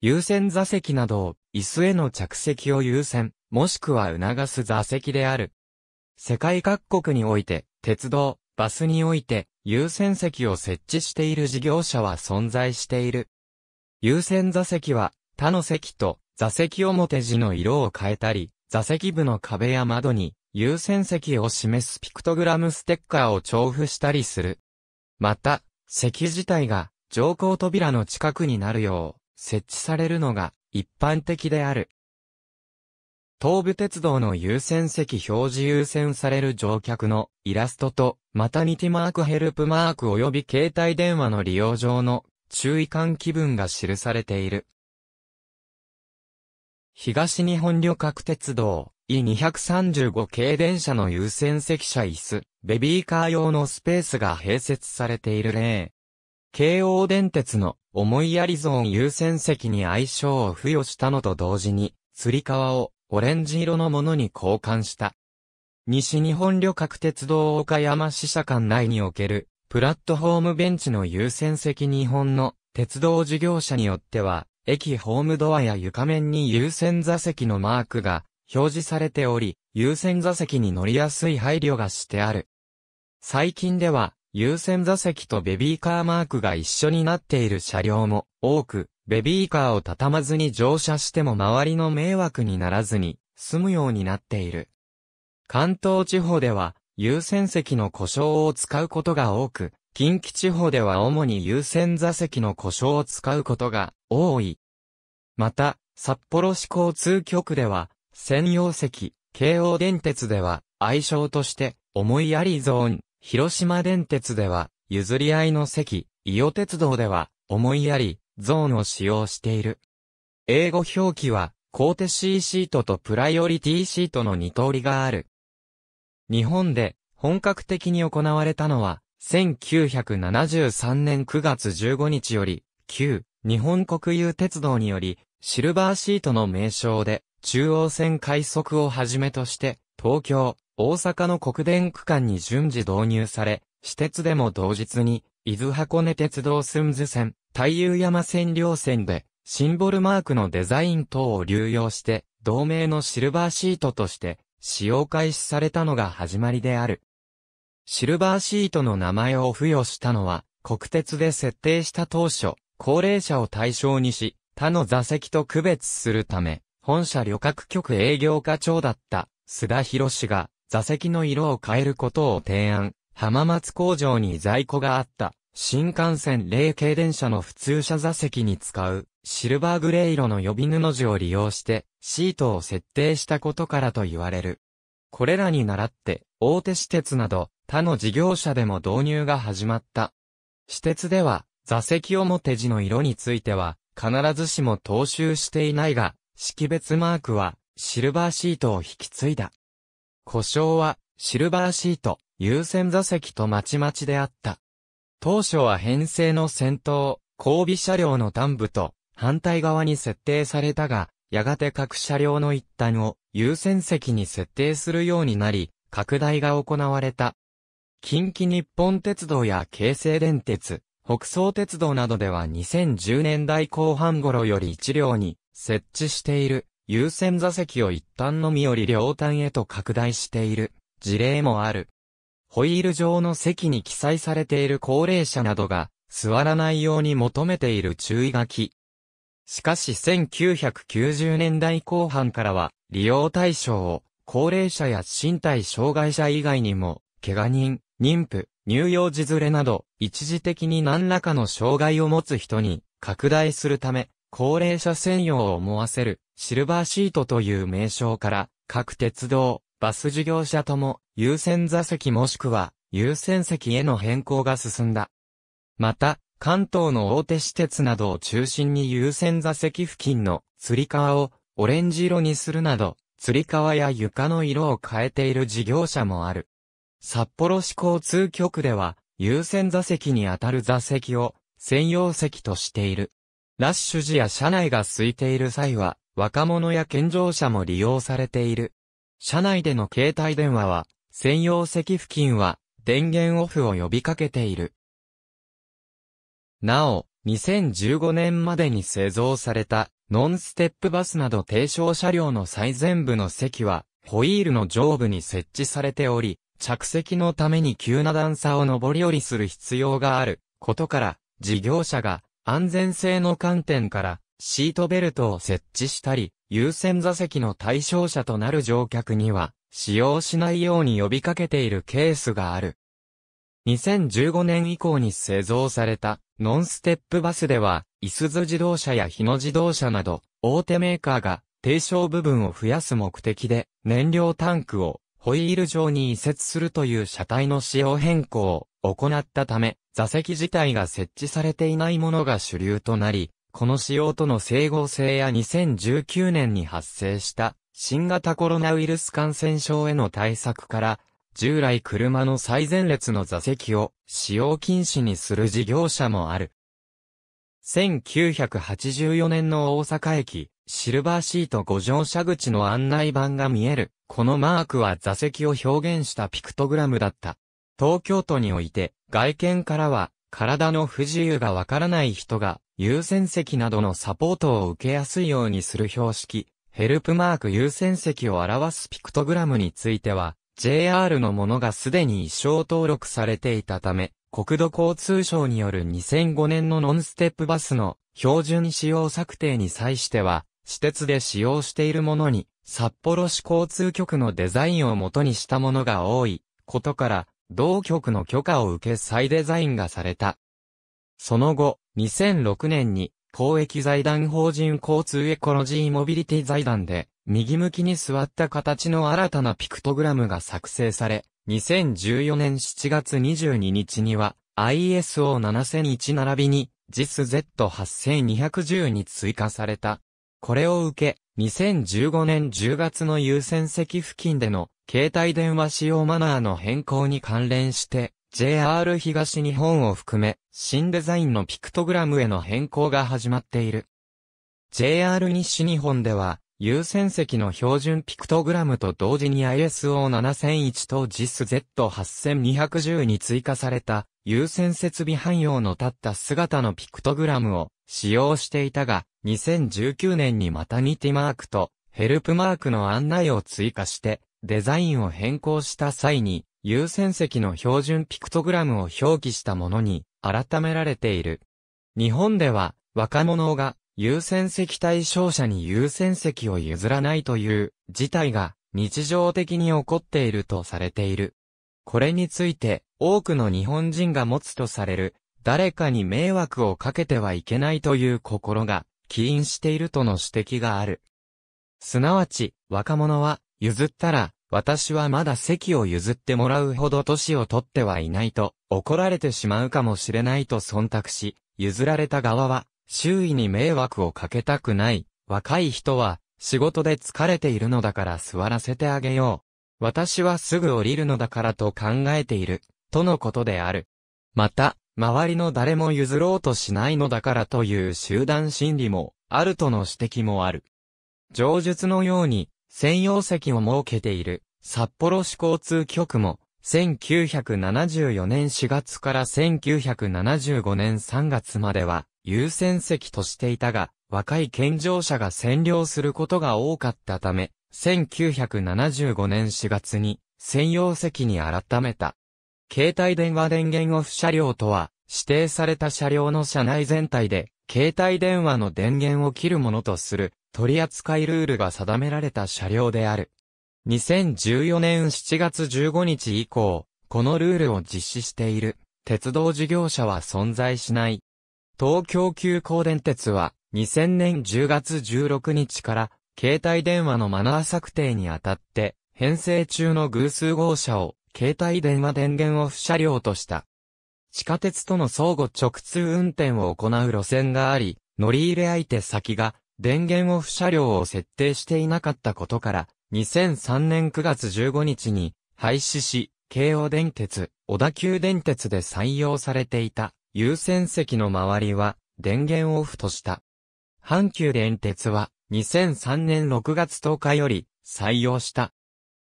優先座席など椅子への着席を優先、もしくは促す座席である。世界各国において、鉄道、バスにおいて、優先席を設置している事業者は存在している。優先座席は、他の席と座席表地の色を変えたり、座席部の壁や窓に優先席を示すピクトグラムステッカーを調布したりする。また、席自体が乗降扉の近くになるよう、設置されるのが一般的である。東武鉄道の優先席表示優先される乗客のイラストと、マタニティマークヘルプマーク及び携帯電話の利用上の注意喚起文が記されている。東日本旅客鉄道 E235 系電車の優先席車椅子、ベビーカー用のスペースが併設されている例。京王電鉄の思いやりゾーン優先席に愛称を付与したのと同時に、つり革をオレンジ色のものに交換した。西日本旅客鉄道岡山支社館内における、プラットフォームベンチの優先席日本の鉄道事業者によっては、駅ホームドアや床面に優先座席のマークが表示されており、優先座席に乗りやすい配慮がしてある。最近では、優先座席とベビーカーマークが一緒になっている車両も多く、ベビーカーを畳まずに乗車しても周りの迷惑にならずに済むようになっている。関東地方では優先席の故障を使うことが多く、近畿地方では主に優先座席の故障を使うことが多い。また、札幌市交通局では、専用席、京王電鉄では、愛称として、思いやりゾーン、広島電鉄では、譲り合いの席、伊予鉄道では、思いやり、ゾーンを使用している。英語表記は、コーテーシートとプライオリティシートの二通りがある。日本で本格的に行われたのは、1973年9月15日より、旧日本国有鉄道により、シルバーシートの名称で、中央線快速をはじめとして、東京、大阪の国電区間に順次導入され、私鉄でも同日に、伊豆箱根鉄道寸図線、太夫山線両線で、シンボルマークのデザイン等を流用して、同名のシルバーシートとして、使用開始されたのが始まりである。シルバーシートの名前を付与したのは、国鉄で設定した当初、高齢者を対象にし、他の座席と区別するため、本社旅客局営業課長だった、須田博氏が、座席の色を変えることを提案。浜松工場に在庫があった。新幹線霊系電車の普通車座席に使うシルバーグレー色の予備布地を利用してシートを設定したことからと言われる。これらに倣って大手私鉄など他の事業者でも導入が始まった。私鉄では座席表地の色については必ずしも踏襲していないが識別マークはシルバーシートを引き継いだ。故障は、シルバーシート、優先座席とまちまちであった。当初は編成の先頭、後尾車両の端部と反対側に設定されたが、やがて各車両の一端を優先席に設定するようになり、拡大が行われた。近畿日本鉄道や京成電鉄、北総鉄道などでは2010年代後半頃より1両に設置している優先座席を一端のみより両端へと拡大している事例もある。ホイール状の席に記載されている高齢者などが座らないように求めている注意書き。しかし1990年代後半からは利用対象を高齢者や身体障害者以外にも怪我人、妊婦、乳幼児連れなど一時的に何らかの障害を持つ人に拡大するため高齢者専用を思わせるシルバーシートという名称から各鉄道、バス事業者とも優先座席もしくは優先席への変更が進んだ。また、関東の大手私鉄などを中心に優先座席付近の釣り革をオレンジ色にするなど、釣り革や床の色を変えている事業者もある。札幌市交通局では、優先座席にあたる座席を専用席としている。ラッシュ時や車内が空いている際は、若者や健常者も利用されている。車内での携帯電話は、専用席付近は、電源オフを呼びかけている。なお、2015年までに製造された、ノンステップバスなど低床車両の最前部の席は、ホイールの上部に設置されており、着席のために急な段差を上り下りする必要があることから、事業者が安全性の観点から、シートベルトを設置したり、優先座席の対象者となる乗客には、使用しないように呼びかけているケースがある。2015年以降に製造された、ノンステップバスでは、いすズ自動車や日野自動車など、大手メーカーが、低床部分を増やす目的で、燃料タンクを、ホイール状に移設するという車体の使用変更を行ったため、座席自体が設置されていないものが主流となり、この仕様との整合性や2019年に発生した新型コロナウイルス感染症への対策から、従来車の最前列の座席を使用禁止にする事業者もある。1984年の大阪駅、シルバーシート5乗車口の案内板が見える。このマークは座席を表現したピクトグラムだった。東京都において、外見からは、体の不自由がわからない人が、優先席などのサポートを受けやすいようにする標識、ヘルプマーク優先席を表すピクトグラムについては、JR のものがすでに一生登録されていたため、国土交通省による2005年のノンステップバスの標準使用策定に際しては、私鉄で使用しているものに、札幌市交通局のデザインを元にしたものが多いことから、同局の許可を受け再デザインがされた。その後、2006年に公益財団法人交通エコロジーモビリティ財団で、右向きに座った形の新たなピクトグラムが作成され、2014年7月22日には、ISO7001 並びに、JISZ8210 に追加された。これを受け、2015年10月の優先席付近での携帯電話使用マナーの変更に関連して、JR 東日本を含め、新デザインのピクトグラムへの変更が始まっている。JR 西日本では、優先席の標準ピクトグラムと同時に ISO7001 と JISZ8210 に追加された優先設備汎用の立った姿のピクトグラムを使用していたが、2019年にまたニティマークとヘルプマークの案内を追加してデザインを変更した際に、優先席の標準ピクトグラムを表記したものに改められている。日本では若者が優先席対象者に優先席を譲らないという事態が日常的に起こっているとされている。これについて多くの日本人が持つとされる誰かに迷惑をかけてはいけないという心が起因しているとの指摘がある。すなわち若者は譲ったら、私はまだ席を譲ってもらうほど年を取ってはいないと、怒られてしまうかもしれないと忖度し、譲られた側は、周囲に迷惑をかけたくない。若い人は、仕事で疲れているのだから座らせてあげよう。私はすぐ降りるのだからと考えている、とのことである。また、周りの誰も譲ろうとしないのだからという集団心理も、あるとの指摘もある。上述のように、専用席を設けている札幌市交通局も1974年4月から1975年3月までは優先席としていたが若い健常者が占領することが多かったため1975年4月に専用席に改めた。携帯電話電源オフ車両とは、指定された車両の車内全体で、携帯電話の電源を切るものとする、取扱ルールが定められた車両である。2014年7月15日以降、このルールを実施している鉄道事業者は存在しない。東京急行電鉄は2000年10月16日から携帯電話のマナー策定にあたって編成中の偶数号車を携帯電話電源オフ車両とした。地下鉄との相互直通運転を行う路線があり、乗り入れ相手先が電源オフ車両を設定していなかったことから、2003年9月15日に廃止し、京王電鉄、小田急電鉄で採用されていた優先席の周りは電源オフとした。阪急電鉄は2003年6月10日より採用した。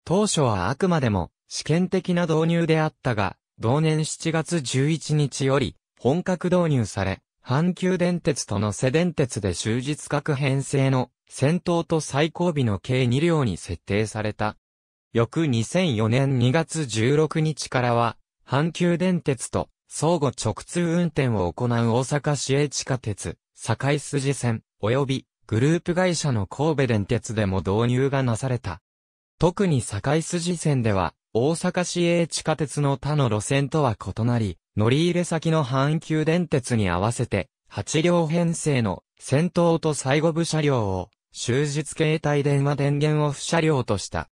当初はあくまでも試験的な導入であったが、同年7月11日より本格導入され、阪急電鉄との瀬電鉄で終日各編成の先頭と最後尾の計2両に設定された。翌2004年2月16日からは、阪急電鉄と相互直通運転を行う大阪市営地下鉄、堺筋線、及びグループ会社の神戸電鉄でも導入がなされた。特に堺筋線では、大阪市営地下鉄の他の路線とは異なり、乗り入れ先の阪急電鉄に合わせて、8両編成の先頭と最後部車両を、終日携帯電話電源オフ車両とした。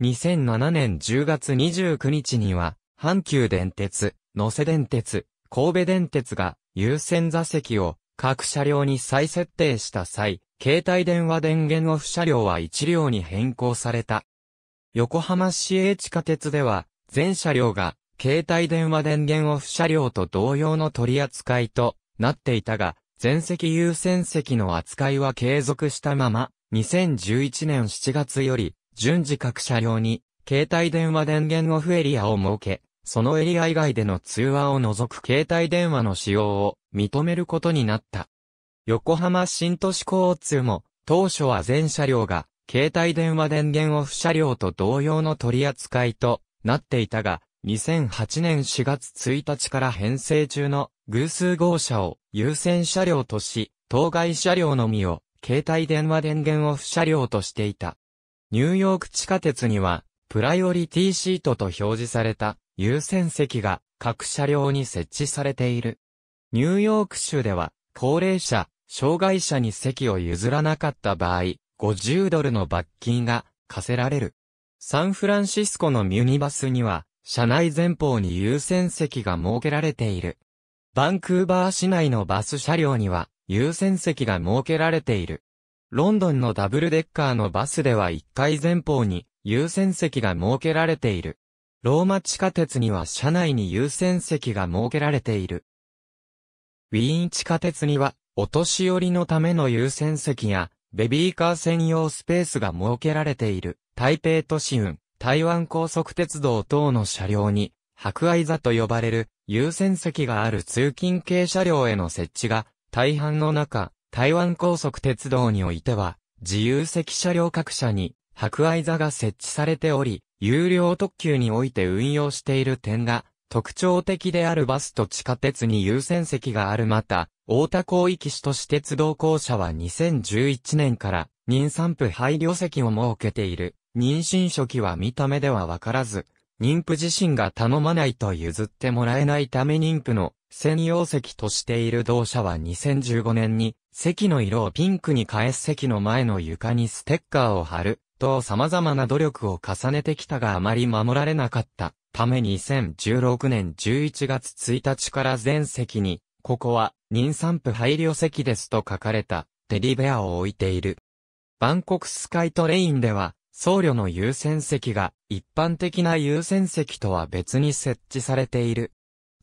2007年10月29日には、阪急電鉄、野瀬電鉄、神戸電鉄が優先座席を各車両に再設定した際、携帯電話電源オフ車両は1両に変更された。横浜市営地下鉄では、全車両が携帯電話電源オフ車両と同様の取り扱いとなっていたが、全席優先席の扱いは継続したまま、2011年7月より、順次各車両に、携帯電話電源オフエリアを設け、そのエリア以外での通話を除く携帯電話の使用を認めることになった。横浜新都市交通も、当初は全車両が、携帯電話電源オフ車両と同様の取り扱いとなっていたが、2008年4月1日から編成中の偶数号車を優先車両とし、当該車両のみを携帯電話電源オフ車両としていた。ニューヨーク地下鉄にはプライオリティシートと表示された優先席が各車両に設置されている。ニューヨーク州では高齢者、障害者に席を譲らなかった場合、50ドルの罰金が課せられる。サンフランシスコのミュニバスには、車内前方に優先席が設けられている。バンクーバー市内のバス車両には優先席が設けられている。ロンドンのダブルデッカーのバスでは1階前方に優先席が設けられている。ローマ地下鉄には車内に優先席が設けられている。ウィーン地下鉄にはお年寄りのための優先席やベビーカー専用スペースが設けられている台北都市運。台湾高速鉄道等の車両に、博愛座と呼ばれる優先席がある通勤系車両への設置が、大半の中、台湾高速鉄道においては、自由席車両各社に、博愛座が設置されており、有料特急において運用している点が、特徴的であるバスと地下鉄に優先席があるまた、大田広域市都市鉄道公社は2011年から、妊産婦配慮席を設けている。妊娠初期は見た目ではわからず、妊婦自身が頼まないと譲ってもらえないため妊婦の専用席としている同社は2015年に席の色をピンクに変え席の前の床にステッカーを貼ると様々な努力を重ねてきたがあまり守られなかったため2016年11月1日から全席にここは妊産婦配慮席ですと書かれたテデリベアを置いている。バンコクスカイトレインでは僧侶の優先席が一般的な優先席とは別に設置されている。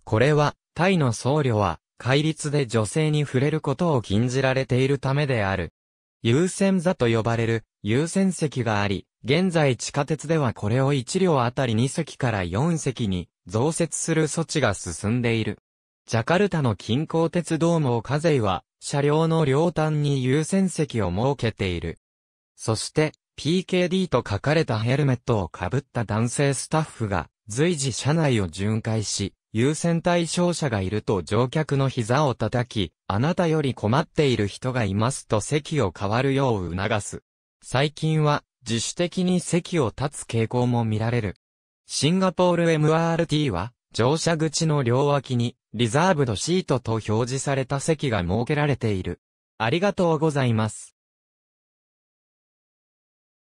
これは、タイの僧侶は、戒律で女性に触れることを禁じられているためである。優先座と呼ばれる優先席があり、現在地下鉄ではこれを1両あたり2席から4席に増設する措置が進んでいる。ジャカルタの近郊鉄道網カゼイは、車両の両端に優先席を設けている。そして、PKD と書かれたヘルメットをかぶった男性スタッフが随時車内を巡回し、優先対象者がいると乗客の膝を叩き、あなたより困っている人がいますと席を変わるよう促す。最近は自主的に席を立つ傾向も見られる。シンガポール MRT は乗車口の両脇にリザーブドシートと表示された席が設けられている。ありがとうございます。